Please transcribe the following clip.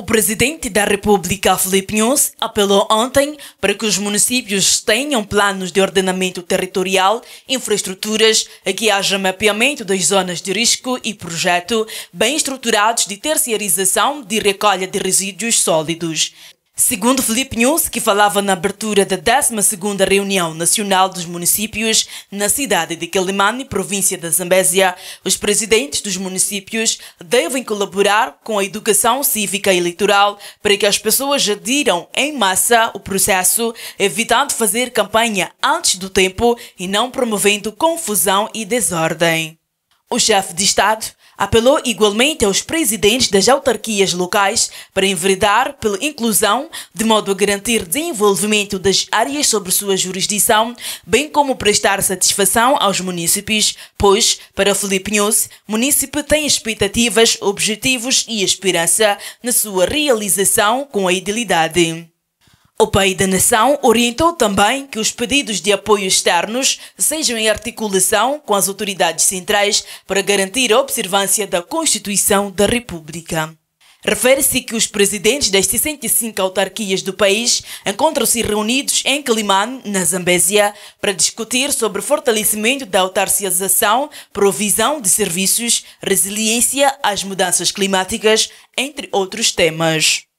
O presidente da República, Felipe Nunes, apelou ontem para que os municípios tenham planos de ordenamento territorial, infraestruturas, a que haja mapeamento das zonas de risco e projeto bem estruturados de terciarização de recolha de resíduos sólidos. Segundo Felipe News, que falava na abertura da 12ª Reunião Nacional dos Municípios na cidade de Quelimane, província da Zambésia, os presidentes dos municípios devem colaborar com a educação cívica eleitoral para que as pessoas adiram em massa o processo, evitando fazer campanha antes do tempo e não promovendo confusão e desordem. O chefe de Estado apelou igualmente aos presidentes das autarquias locais para enveredar pela inclusão, de modo a garantir desenvolvimento das áreas sobre sua jurisdição, bem como prestar satisfação aos municípios, pois, para Felipe News, município tem expectativas, objetivos e esperança na sua realização com a idilidade. O Pai da Nação orientou também que os pedidos de apoio externos sejam em articulação com as autoridades centrais para garantir a observância da Constituição da República. Refere-se que os presidentes das 65 autarquias do país encontram-se reunidos em Quilimane, na Zambésia, para discutir sobre fortalecimento da autarciação, provisão de serviços, resiliência às mudanças climáticas, entre outros temas.